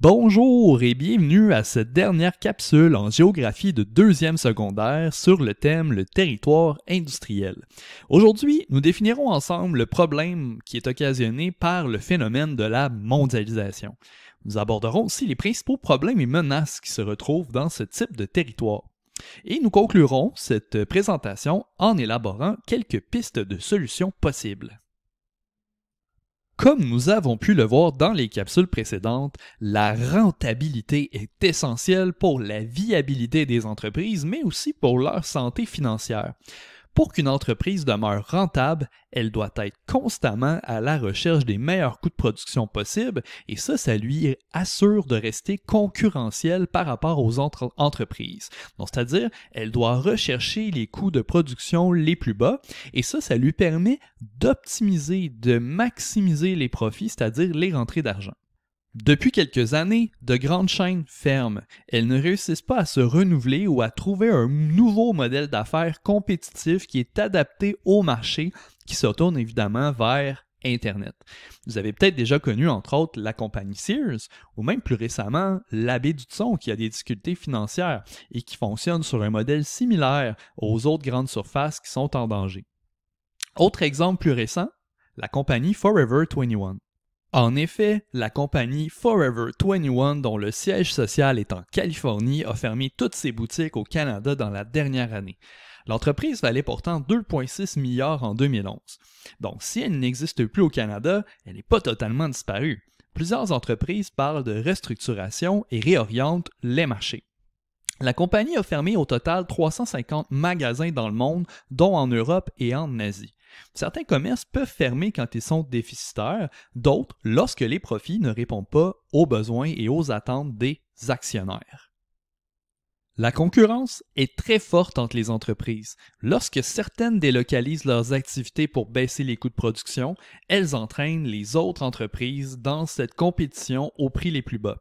Bonjour et bienvenue à cette dernière capsule en géographie de deuxième secondaire sur le thème le territoire industriel. Aujourd'hui, nous définirons ensemble le problème qui est occasionné par le phénomène de la mondialisation. Nous aborderons aussi les principaux problèmes et menaces qui se retrouvent dans ce type de territoire. Et nous conclurons cette présentation en élaborant quelques pistes de solutions possibles. Comme nous avons pu le voir dans les capsules précédentes, la rentabilité est essentielle pour la viabilité des entreprises, mais aussi pour leur santé financière. Pour qu'une entreprise demeure rentable, elle doit être constamment à la recherche des meilleurs coûts de production possibles et ça, ça lui assure de rester concurrentiel par rapport aux autres entreprises. Donc, c'est-à-dire, elle doit rechercher les coûts de production les plus bas et ça, ça lui permet d'optimiser, de maximiser les profits, c'est-à-dire les rentrées d'argent. Depuis quelques années, de grandes chaînes ferment. Elles ne réussissent pas à se renouveler ou à trouver un nouveau modèle d'affaires compétitif qui est adapté au marché, qui se tourne évidemment vers Internet. Vous avez peut-être déjà connu, entre autres, la compagnie Sears, ou même plus récemment, l'abbé Dutson, qui a des difficultés financières et qui fonctionne sur un modèle similaire aux autres grandes surfaces qui sont en danger. Autre exemple plus récent, la compagnie Forever 21. En effet, la compagnie Forever 21, dont le siège social est en Californie, a fermé toutes ses boutiques au Canada dans la dernière année. L'entreprise valait pourtant 2,6 milliards en 2011. Donc si elle n'existe plus au Canada, elle n'est pas totalement disparue. Plusieurs entreprises parlent de restructuration et réorientent les marchés. La compagnie a fermé au total 350 magasins dans le monde, dont en Europe et en Asie. Certains commerces peuvent fermer quand ils sont déficitaires, d'autres lorsque les profits ne répondent pas aux besoins et aux attentes des actionnaires. La concurrence est très forte entre les entreprises. Lorsque certaines délocalisent leurs activités pour baisser les coûts de production, elles entraînent les autres entreprises dans cette compétition aux prix les plus bas.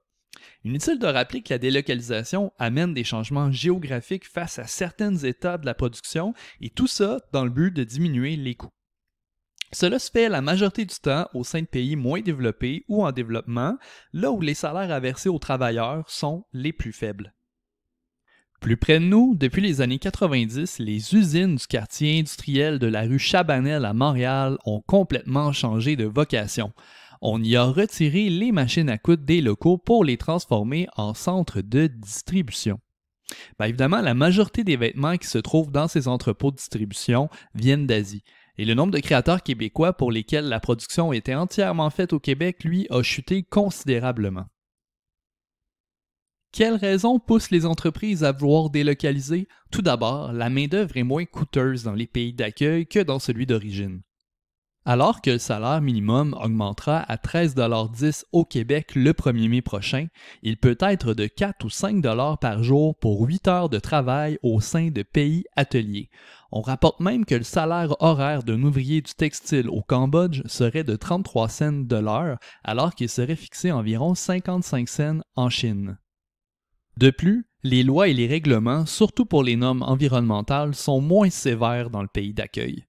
Inutile de rappeler que la délocalisation amène des changements géographiques face à certains états de la production et tout ça dans le but de diminuer les coûts. Cela se fait la majorité du temps au sein de pays moins développés ou en développement, là où les salaires à verser aux travailleurs sont les plus faibles. Plus près de nous, depuis les années 90, les usines du quartier industriel de la rue Chabanel à Montréal ont complètement changé de vocation on y a retiré les machines à coudre des locaux pour les transformer en centres de distribution. Ben, évidemment, la majorité des vêtements qui se trouvent dans ces entrepôts de distribution viennent d'Asie. Et le nombre de créateurs québécois pour lesquels la production était entièrement faite au Québec, lui, a chuté considérablement. Quelles raisons poussent les entreprises à vouloir délocaliser Tout d'abord, la main-d'œuvre est moins coûteuse dans les pays d'accueil que dans celui d'origine. Alors que le salaire minimum augmentera à 13,10 au Québec le 1er mai prochain, il peut être de 4 ou 5 par jour pour 8 heures de travail au sein de pays ateliers. On rapporte même que le salaire horaire d'un ouvrier du textile au Cambodge serait de 33 cents de l'heure, alors qu'il serait fixé environ 55 cents en Chine. De plus, les lois et les règlements, surtout pour les normes environnementales, sont moins sévères dans le pays d'accueil.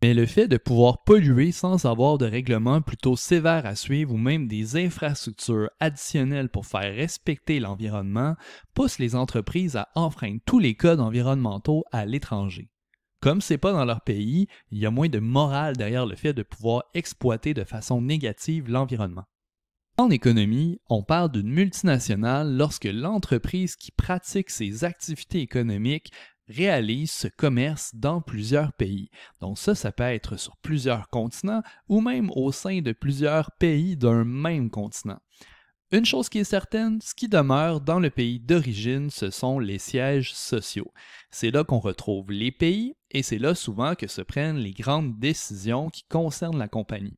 Mais le fait de pouvoir polluer sans avoir de règlements plutôt sévères à suivre ou même des infrastructures additionnelles pour faire respecter l'environnement pousse les entreprises à enfreindre tous les codes environnementaux à l'étranger. Comme c'est pas dans leur pays, il y a moins de morale derrière le fait de pouvoir exploiter de façon négative l'environnement. En économie, on parle d'une multinationale lorsque l'entreprise qui pratique ses activités économiques réalise ce commerce dans plusieurs pays. Donc ça, ça peut être sur plusieurs continents ou même au sein de plusieurs pays d'un même continent. Une chose qui est certaine, ce qui demeure dans le pays d'origine, ce sont les sièges sociaux. C'est là qu'on retrouve les pays et c'est là souvent que se prennent les grandes décisions qui concernent la compagnie.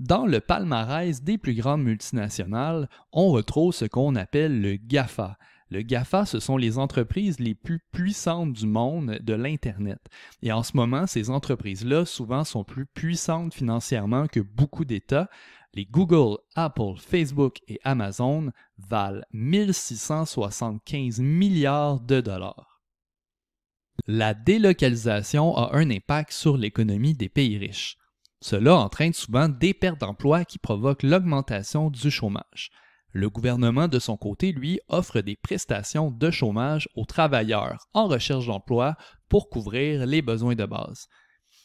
Dans le palmarès des plus grandes multinationales, on retrouve ce qu'on appelle le GAFA, le GAFA, ce sont les entreprises les plus puissantes du monde de l'Internet. Et en ce moment, ces entreprises-là, souvent, sont plus puissantes financièrement que beaucoup d'États. Les Google, Apple, Facebook et Amazon valent 1675 milliards de dollars. La délocalisation a un impact sur l'économie des pays riches. Cela entraîne souvent des pertes d'emplois qui provoquent l'augmentation du chômage. Le gouvernement, de son côté, lui, offre des prestations de chômage aux travailleurs en recherche d'emploi pour couvrir les besoins de base.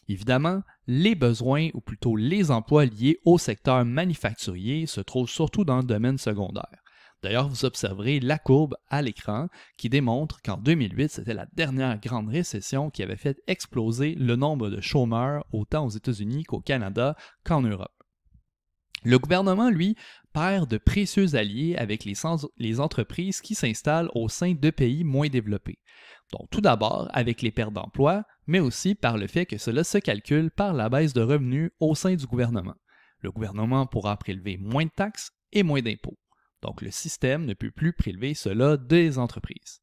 Évidemment, les besoins, ou plutôt les emplois liés au secteur manufacturier, se trouvent surtout dans le domaine secondaire. D'ailleurs, vous observerez la courbe à l'écran qui démontre qu'en 2008, c'était la dernière grande récession qui avait fait exploser le nombre de chômeurs autant aux États-Unis qu'au Canada qu'en Europe. Le gouvernement, lui, perd de précieux alliés avec les, entreprises qui s'installent au sein de pays moins développés. Donc tout d'abord avec les pertes d'emploi, mais aussi par le fait que cela se calcule par la baisse de revenus au sein du gouvernement. Le gouvernement pourra prélever moins de taxes et moins d'impôts. Donc le système ne peut plus prélever cela des entreprises.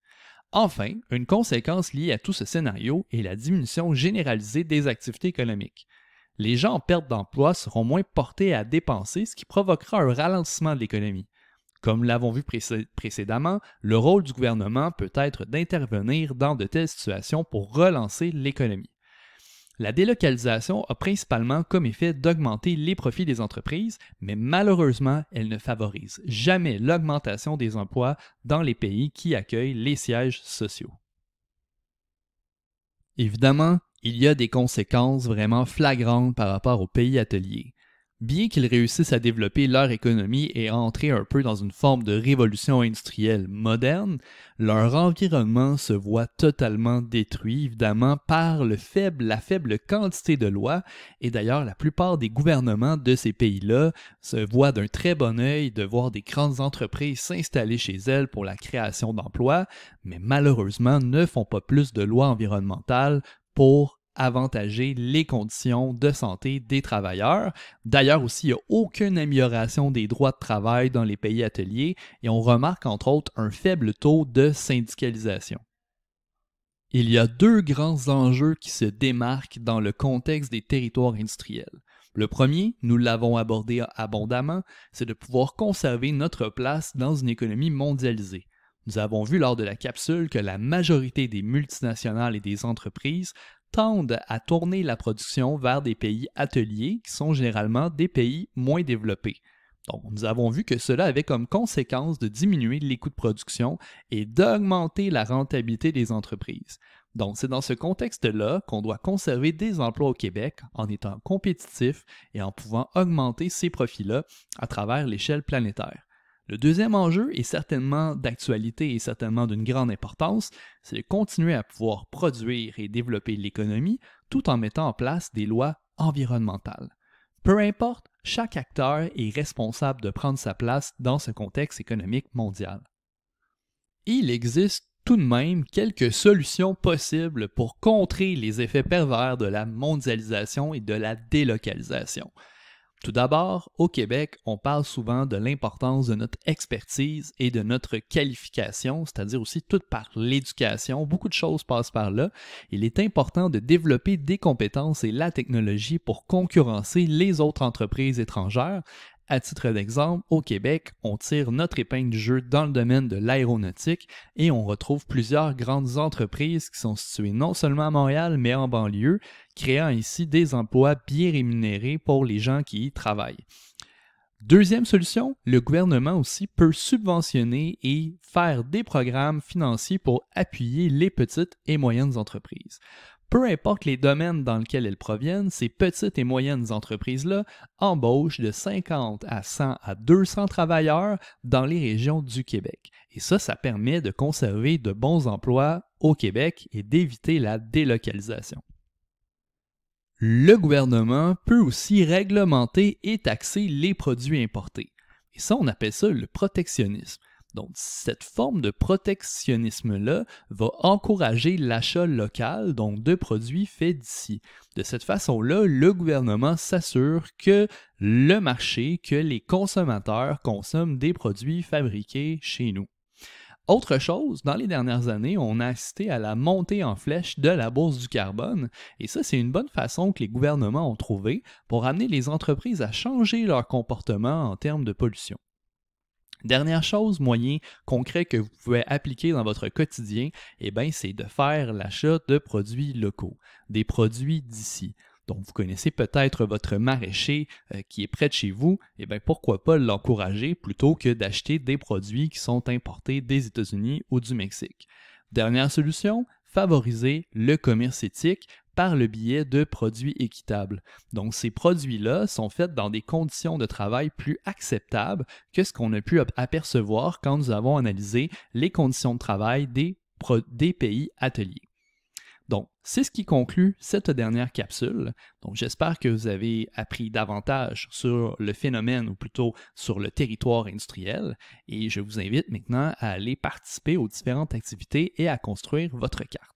Enfin, une conséquence liée à tout ce scénario est la diminution généralisée des activités économiques les gens en perte d'emploi seront moins portés à dépenser, ce qui provoquera un ralentissement de l'économie. Comme l'avons vu précédemment, le rôle du gouvernement peut être d'intervenir dans de telles situations pour relancer l'économie. La délocalisation a principalement comme effet d'augmenter les profits des entreprises, mais malheureusement, elle ne favorise jamais l'augmentation des emplois dans les pays qui accueillent les sièges sociaux. Évidemment, il y a des conséquences vraiment flagrantes par rapport au pays atelier. Bien qu'ils réussissent à développer leur économie et à entrer un peu dans une forme de révolution industrielle moderne, leur environnement se voit totalement détruit évidemment par la faible quantité de lois et d'ailleurs la plupart des gouvernements de ces pays-là se voient d'un très bon œil de voir des grandes entreprises s'installer chez elles pour la création d'emplois, mais malheureusement ne font pas plus de lois environnementales pour avantager les conditions de santé des travailleurs. D'ailleurs aussi, il n'y a aucune amélioration des droits de travail dans les pays ateliers et on remarque entre autres un faible taux de syndicalisation. Il y a deux grands enjeux qui se démarquent dans le contexte des territoires industriels. Le premier, nous l'avons abordé abondamment, c'est de pouvoir conserver notre place dans une économie mondialisée. Nous avons vu lors de la capsule que la majorité des multinationales et des entreprises tendent à tourner la production vers des pays ateliers qui sont généralement des pays moins développés. Donc, nous avons vu que cela avait comme conséquence de diminuer les coûts de production et d'augmenter la rentabilité des entreprises. Donc, c'est dans ce contexte-là qu'on doit conserver des emplois au Québec en étant compétitif et en pouvant augmenter ces profits-là à travers l'échelle planétaire. Le deuxième enjeu est certainement d'actualité et certainement d'une grande importance, c'est de continuer à pouvoir produire et développer l'économie tout en mettant en place des lois environnementales. Peu importe, chaque acteur est responsable de prendre sa place dans ce contexte économique mondial. Il existe tout de même quelques solutions possibles pour contrer les effets pervers de la mondialisation et de la délocalisation. Tout d'abord, au Québec, on parle souvent de l'importance de notre expertise et de notre qualification, c'est-à-dire aussi tout par l'éducation. Beaucoup de choses passent par là. Il est important de développer des compétences et la technologie pour concurrencer les autres entreprises étrangères à titre d'exemple, au Québec, on tire notre épingle du jeu dans le domaine de l'aéronautique et on retrouve plusieurs grandes entreprises qui sont situées non seulement à Montréal, mais en banlieue, créant ainsi des emplois bien rémunérés pour les gens qui y travaillent. Deuxième solution, le gouvernement aussi peut subventionner et faire des programmes financiers pour appuyer les petites et moyennes entreprises. Peu importe les domaines dans lesquels elles proviennent, ces petites et moyennes entreprises-là embauchent de 50 à 100 à 200 travailleurs dans les régions du Québec. Et ça, ça permet de conserver de bons emplois au Québec et d'éviter la délocalisation. Le gouvernement peut aussi réglementer et taxer les produits importés. Et ça, on appelle ça le protectionnisme. Donc, cette forme de protectionnisme-là va encourager l'achat local, donc de produits faits d'ici. De cette façon-là, le gouvernement s'assure que le marché, que les consommateurs consomment des produits fabriqués chez nous. Autre chose, dans les dernières années, on a assisté à la montée en flèche de la bourse du carbone, et ça, c'est une bonne façon que les gouvernements ont trouvée pour amener les entreprises à changer leur comportement en termes de pollution. Dernière chose, moyen concret que vous pouvez appliquer dans votre quotidien, eh c'est de faire l'achat de produits locaux, des produits d'ici. Donc, vous connaissez peut-être votre maraîcher euh, qui est près de chez vous, et eh bien, pourquoi pas l'encourager plutôt que d'acheter des produits qui sont importés des États-Unis ou du Mexique. Dernière solution, favoriser le commerce éthique par le biais de produits équitables. Donc ces produits-là sont faits dans des conditions de travail plus acceptables que ce qu'on a pu apercevoir quand nous avons analysé les conditions de travail des, des pays ateliers. Donc, c'est ce qui conclut cette dernière capsule. Donc, j'espère que vous avez appris davantage sur le phénomène, ou plutôt sur le territoire industriel, et je vous invite maintenant à aller participer aux différentes activités et à construire votre carte.